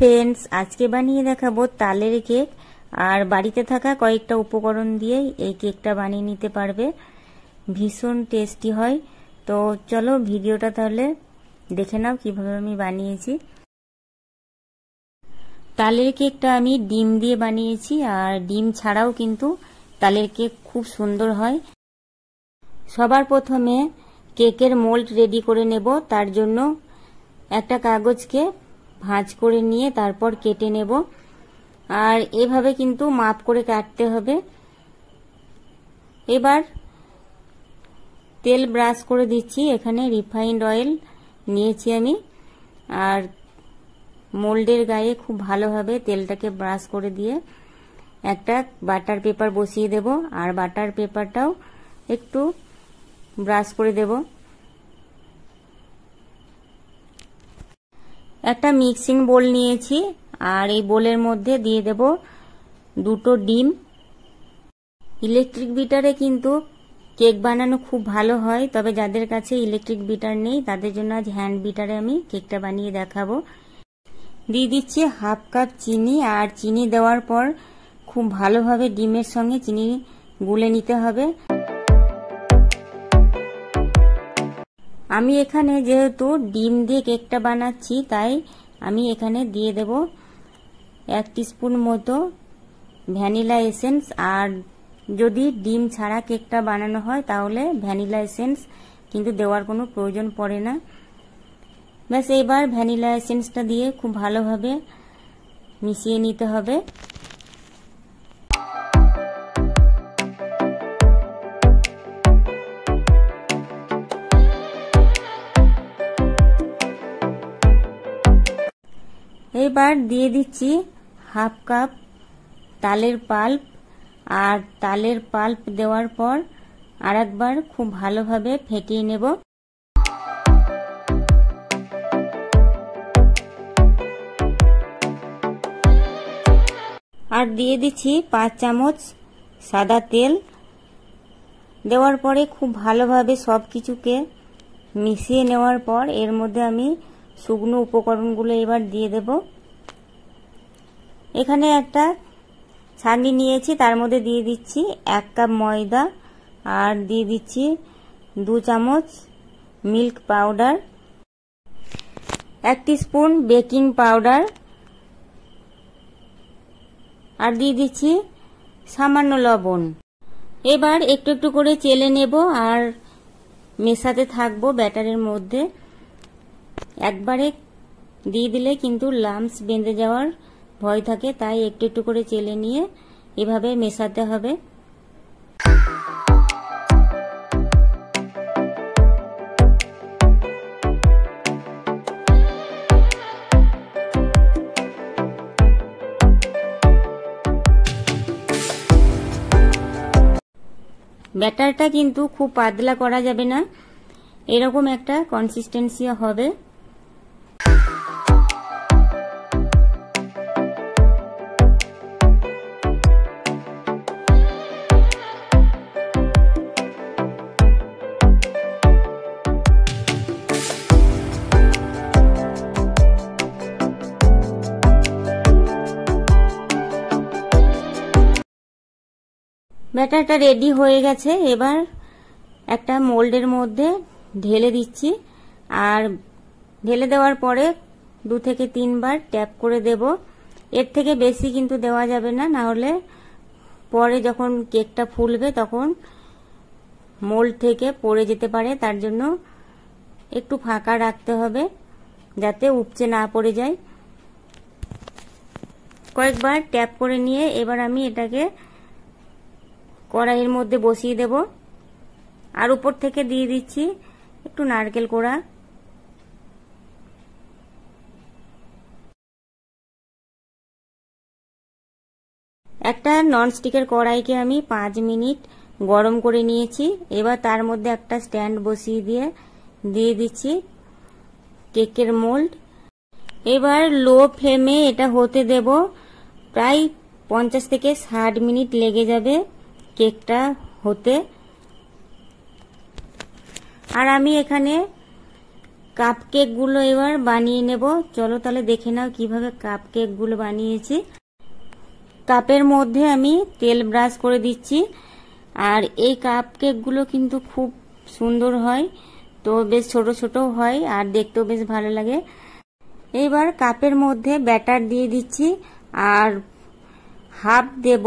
friends আজকে বানিয়ে দেখাবো তালের কেক আর বাড়িতে থাকা কয়েকটা উপকরণ দিয়ে এই কেকটা বানিয়ে নিতে পারবে ভীষণ টেস্টি হয় তো চলো ভিডিওটা তাহলে দেখে নাও কিভাবে আমি বানিয়েছি তালের কেকটা আমি ডিম দিয়ে বানিয়েছি আর ডিম ছাড়াও কিন্তু তালের কেক খুব সুন্দর হয় সবার প্রথমে কেকের মোল্ড রেডি করে নেব তার জন্য একটা কাগজকে ভাঁজ করে নিয়ে তারপর কেটে নেব আর এভাবে কিন্তু মাপ করে কাটতে হবে এবার তেল ব্রাশ করে দিচ্ছি এখানে রিফাইন্ড অয়েল নিয়েছি আমি আর মোল্ডের গায়ে খুব ভালোভাবে তেলটাকে ব্রাশ করে দিয়ে একটা বাটার পেপার বসিয়ে দেব আর বাটার পেপারটাও একটু ব্রাশ করে দেবো একটা মিক্সিং বোল নিয়েছি আর এই বোলের মধ্যে দিয়ে দেব দুটো ডিম ইলেকট্রিক বিটারে কিন্তু কেক বানানো খুব ভালো হয় তবে যাদের কাছে ইলেকট্রিক বিটার নেই তাদের জন্য আজ হ্যান্ড বিটারে আমি কেকটা বানিয়ে দেখাবো দিয়ে দিচ্ছি হাফ কাপ চিনি আর চিনি দেওয়ার পর খুব ভালোভাবে ডিমের সঙ্গে চিনি গুলে নিতে হবে আমি এখানে যেহেতু ডিম দিয়ে কেকটা বানাচ্ছি তাই আমি এখানে দিয়ে দেব এক স্পুন মতো ভ্যানিলা এসেন্স আর যদি ডিম ছাড়া কেকটা বানানো হয় তাহলে ভ্যানিলা এসেন্স কিন্তু দেওয়ার কোনো প্রয়োজন পড়ে না ব্যাস এবার ভ্যানিলা এসেন্সটা দিয়ে খুব ভালোভাবে মিশিয়ে নিতে হবে এবার দিয়ে দিচ্ছি হাফ কাপ তালের পাল্প আর তালের পাল্প দেওয়ার পর আর একবার খুব ভালোভাবে ফেটিয়ে নেব আর দিয়ে দিচ্ছি পাঁচ চামচ সাদা তেল দেওয়ার পরে খুব ভালোভাবে সব কিছুকে মিশিয়ে নেওয়ার পর এর মধ্যে আমি শুকনো উপকরণগুলো এবার দিয়ে দেবো এখানে একটা ছাঁকনি নিয়েছি তার মধ্যে দিয়ে দিচ্ছি এক কাপ ময়দা আর দিয়ে দিচ্ছি দু চামচ মিল্ক পাউডার এক স্পুন বেকিং পাউডার আর দিয়ে দিচ্ছি সামান্য লবণ এবার একটু একটু করে চেলে নেব আর মেশাতে থাকবো ব্যাটারের মধ্যে একবারে দিয়ে দিলে কিন্তু লামস বেঁধে যাওয়ার ভয় থাকে তাই একটু একটু করে চেলে নিয়ে এভাবে মেশাতে হবে ব্যাটারটা কিন্তু খুব পাতলা করা যাবে না এরকম একটা কনসিস্টেন্সি হবে ব্যাটারটা রেডি হয়ে গেছে এবার একটা মোল্ডের মধ্যে ঢেলে দিচ্ছি আর ঢেলে দেওয়ার পরে দু থেকে তিনবার ট্যাপ করে দেব এর থেকে বেশি কিন্তু দেওয়া যাবে না না হলে পরে যখন কেকটা ফুলবে তখন মোল্ড থেকে পড়ে যেতে পারে তার জন্য একটু ফাঁকা রাখতে হবে যাতে উপচে না পড়ে যায় কয়েকবার ট্যাপ করে নিয়ে এবার আমি এটাকে কড়াইয়ের মধ্যে বসিয়ে দেব আর উপর থেকে দিয়ে দিচ্ছি একটু নারকেল কোড়া একটা ননস্টিকের কড়াইকে আমি পাঁচ মিনিট গরম করে নিয়েছি এবার তার মধ্যে একটা স্ট্যান্ড বসিয়ে দিয়ে দিয়ে দিচ্ছি কেকের মোল্ড এবার লো ফ্লেমে এটা হতে দেব প্রায় পঞ্চাশ থেকে ষাট মিনিট লেগে যাবে কেকটা হতে আর আমি এখানে কাপ কেকগুলো এবার বানিয়ে নেব চলো তাহলে দেখে নাও কিভাবে কাপ কেকগুলো বানিয়েছি কাপের মধ্যে আমি তেল ব্রাশ করে দিচ্ছি আর এই কাপ কেকগুলো কিন্তু খুব সুন্দর হয় তো বেশ ছোট ছোট হয় আর দেখতেও বেশ ভালো লাগে এইবার কাপের মধ্যে ব্যাটার দিয়ে দিচ্ছি আর হাফ দেব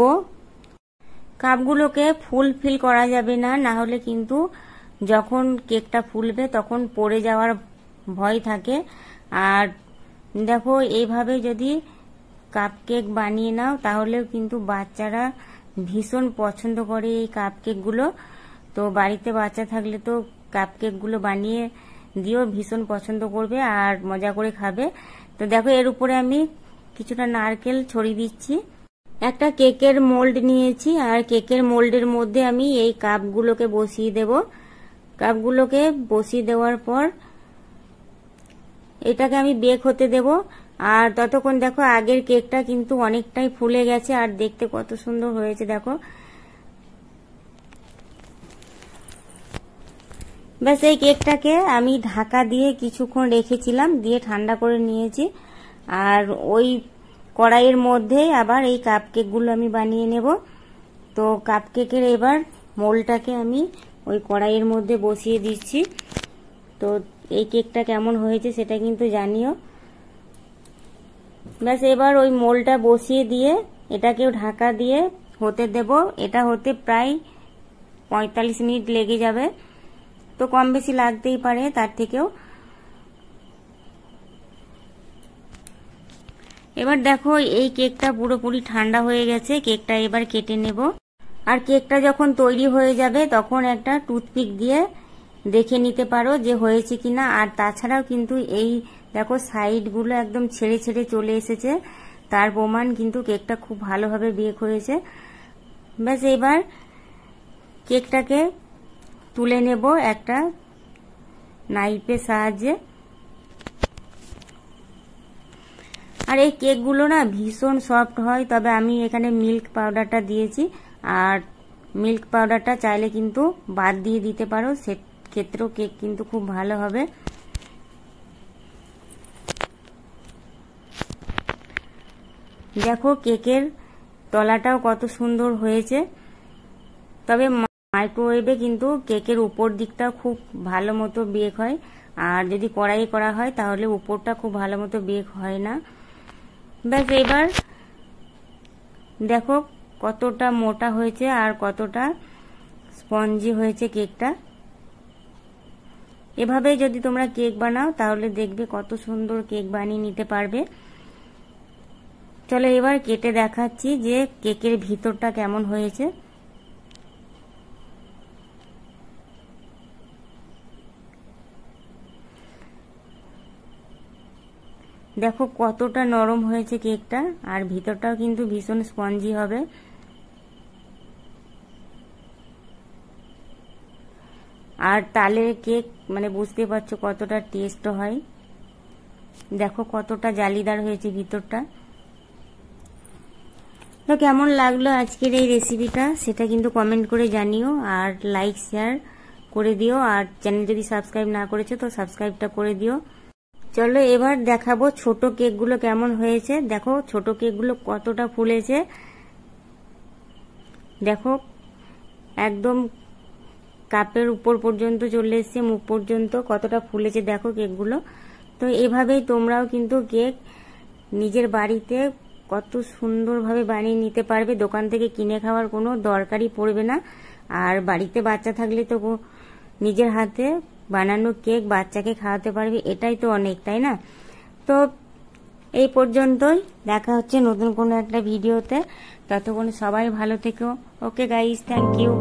কাপগুলোকে ফুল ফিল করা যাবে না না হলে কিন্তু যখন কেকটা ফুলবে তখন পড়ে যাওয়ার ভয় থাকে আর দেখো এইভাবে যদি কাপ কেক বানিয়ে নাও তাহলেও কিন্তু বাচ্চারা ভীষণ পছন্দ করে এই কাপ কেকগুলো তো বাড়িতে বাচ্চা থাকলে তো কাপ কেকগুলো বানিয়ে দিয়েও ভীষণ পছন্দ করবে আর মজা করে খাবে তো দেখো এর উপরে আমি কিছুটা নারকেল ছড়িয়ে দিচ্ছি একটা কেকের মোল্ড নিয়েছি আর কেকের মোল্ডের মধ্যে আমি এই কাপগুলোকে বসিয়ে দেব কাপগুলোকে বসিয়ে দেওয়ার পর এটাকে আমি বেক হতে দেব আর ততক্ষণ দেখো আগের কেকটা কিন্তু অনেকটাই ফুলে গেছে আর দেখতে কত সুন্দর হয়েছে দেখো ব্যাস এই কেকটাকে আমি ঢাকা দিয়ে কিছুক্ষণ রেখেছিলাম দিয়ে ঠান্ডা করে নিয়েছি আর ওই কড়াইয়ের মধ্যে আবার এই কাপকেকগুলো আমি বানিয়ে নেব তো কাপকেকের এবার মোলটাকে আমি ওই কড়াইয়ের মধ্যে বসিয়ে দিচ্ছি তো এই কেকটা কেমন হয়েছে সেটা কিন্তু জানিও ব্যাস এবার ওই মোলটা বসিয়ে দিয়ে এটাকেও ঢাকা দিয়ে হতে দেব এটা হতে প্রায় পঁয়তাল্লিশ মিনিট লেগে যাবে তো কম বেশি লাগতেই পারে তার থেকেও এবার দেখো এই কেকটা পুরোপুরি ঠান্ডা হয়ে গেছে কেকটা এবার কেটে নেব আর কেকটা যখন তৈরি হয়ে যাবে তখন একটা টুথপিক দিয়ে দেখে নিতে পারো যে হয়েছে কিনা আর তাছাড়াও কিন্তু এই দেখো সাইডগুলো একদম ছেড়ে ছেড়ে চলে এসেছে তার প্রমাণ কিন্তু কেকটা খুব ভালোভাবে বেক হয়েছে ব্যাস এবার কেকটাকে তুলে নেব একটা নাইফের সাহায্যে আর এই কেকগুলো না ভীষণ সফট হয় তবে আমি এখানে মিল্ক পাউডারটা দিয়েছি আর মিল্ক পাউডারটা চাইলে কিন্তু বাদ দিয়ে দিতে পারো সে ক্ষেত্রেও কেক কিন্তু খুব ভালো হবে দেখো কেকের তলাটাও কত সুন্দর হয়েছে তবে মাইক্রোওয়েভে কিন্তু কেকের উপর দিকটা খুব ভালো মতো বেক হয় আর যদি কড়াই করা হয় তাহলে উপরটা খুব ভালো মতো বেক হয় না ব্যাস এবার দেখো কতটা মোটা হয়েছে আর কতটা স্পঞ্জি হয়েছে কেকটা এভাবে যদি তোমরা কেক বানাও তাহলে দেখবে কত সুন্দর কেক বানিয়ে নিতে পারবে চলো এবার কেটে দেখাচ্ছি যে কেকের ভিতরটা কেমন হয়েছে দেখো কতটা নরম হয়েছে কেকটা আর ভিতরটাও কিন্তু ভীষণ স্পঞ্জি হবে আর তালের কেক মানে বুঝতে পারছো কতটা টেস্ট হয় দেখো কতটা জালিদার হয়েছে ভিতরটা তো কেমন লাগলো আজকের এই রেসিপিটা সেটা কিন্তু কমেন্ট করে জানিও আর লাইক শেয়ার করে দিও আর চ্যানেল যদি সাবস্ক্রাইব না করেছো তো সাবস্ক্রাইবটা করে দিও চলো এবার দেখাবো ছোট কেকগুলো কেমন হয়েছে দেখো ছোট কেকগুলো কতটা ফুলেছে দেখো একদম কাপের উপর পর্যন্ত চলে এসছে মুখ পর্যন্ত কতটা ফুলেছে দেখো কেকগুলো তো এভাবেই তোমরাও কিন্তু কেক নিজের বাড়িতে কত সুন্দরভাবে বানিয়ে নিতে পারবে দোকান থেকে কিনে খাওয়ার কোনো দরকারই পড়বে না আর বাড়িতে বাচ্চা থাকলে তো নিজের হাতে বানানো কেক বাচ্চাকে খাওয়াতে পারবি এটাই তো অনেক তাই না তো এই পর্যন্তই দেখা হচ্ছে নতুন কোনো একটা ভিডিওতে ততক্ষণ সবাই ভালো থেকো ওকে গাইস থ্যাংক ইউ